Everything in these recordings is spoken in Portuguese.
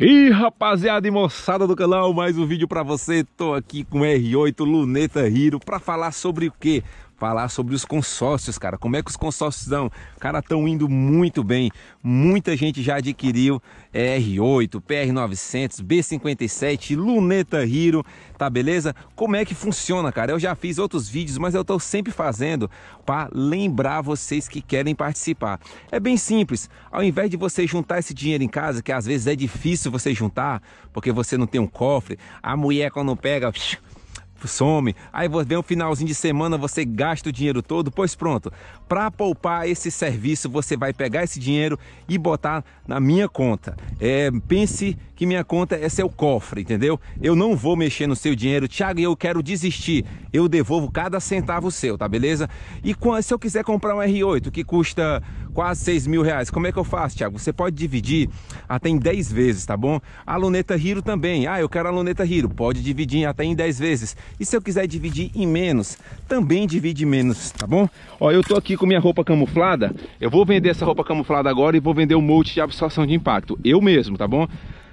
E rapaziada e moçada do canal, mais um vídeo para você. Tô aqui com R8 Luneta Hiro para falar sobre o que? falar sobre os consórcios, cara. Como é que os consórcios dão, Cara, estão indo muito bem. Muita gente já adquiriu R8, PR900, B57, Luneta Hero, tá beleza? Como é que funciona, cara? Eu já fiz outros vídeos, mas eu tô sempre fazendo para lembrar vocês que querem participar. É bem simples. Ao invés de você juntar esse dinheiro em casa, que às vezes é difícil você juntar, porque você não tem um cofre, a mulher quando pega some. Aí vem um finalzinho de semana, você gasta o dinheiro todo. Pois pronto, para poupar esse serviço, você vai pegar esse dinheiro e botar na minha conta. É, pense que minha conta é seu cofre, entendeu? Eu não vou mexer no seu dinheiro. Tiago, eu quero desistir eu devolvo cada centavo seu, tá beleza? E se eu quiser comprar um R8 que custa quase 6 mil reais, como é que eu faço, Thiago? Você pode dividir até em 10 vezes, tá bom? A luneta Hiro também. Ah, eu quero a luneta Hiro. Pode dividir até em 10 vezes. E se eu quiser dividir em menos, também divide menos, tá bom? Ó, eu tô aqui com minha roupa camuflada. Eu vou vender essa roupa camuflada agora e vou vender o um molde de absorção de impacto. Eu mesmo, tá bom?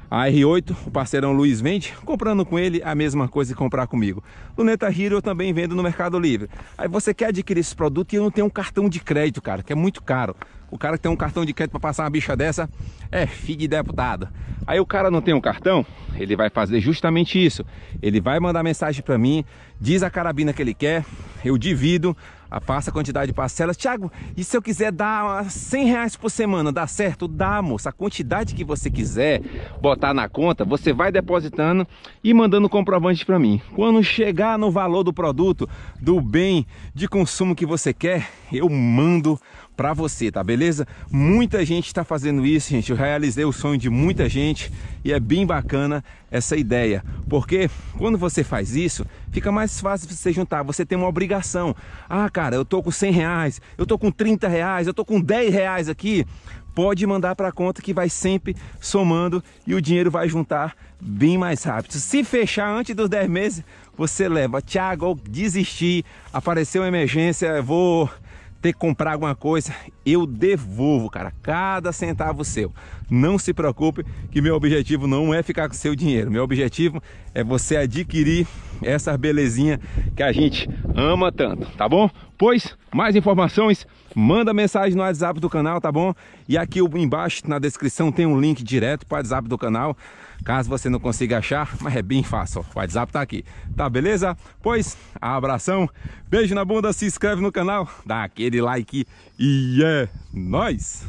a R8, o parceirão Luiz vende, comprando com ele a mesma coisa que comprar comigo. Luneta Hero eu também vendo no Mercado Livre. Aí você quer adquirir esse produto e eu não tenho um cartão de crédito, cara, que é muito caro. O cara que tem um cartão de crédito para passar uma bicha dessa é filho de deputado. Aí o cara não tem um cartão, ele vai fazer justamente isso. Ele vai mandar mensagem para mim, diz a carabina que ele quer, eu divido, faço a quantidade de parcelas. Tiago, e se eu quiser dar 100 reais por semana, dá certo? Dá, moça. A quantidade que você quiser botar na conta, você vai depositando e mandando comprovante para mim. Quando chegar no valor do produto, do bem de consumo que você quer, eu mando para você, tá beleza? Muita gente está fazendo isso, gente. Eu realizei o sonho de muita gente e é bem bacana essa ideia, porque quando você faz isso, fica mais fácil você juntar. Você tem uma obrigação. Ah, cara, eu tô com 100 reais, eu tô com 30 reais, eu tô com 10 reais aqui pode mandar para a conta que vai sempre somando e o dinheiro vai juntar bem mais rápido. Se fechar antes dos 10 meses, você leva. Tiago, desisti, apareceu uma emergência, vou ter que comprar alguma coisa, eu devolvo, cara, cada centavo seu. Não se preocupe que meu objetivo não é ficar com seu dinheiro. Meu objetivo é você adquirir essa belezinha que a gente ama tanto, tá bom? Pois, mais informações, manda mensagem no WhatsApp do canal, tá bom? E aqui embaixo na descrição tem um link direto para o WhatsApp do canal, caso você não consiga achar, mas é bem fácil, ó. o WhatsApp tá aqui, tá beleza? Pois, abração, beijo na bunda, se inscreve no canal, dá aquele like e é nóis!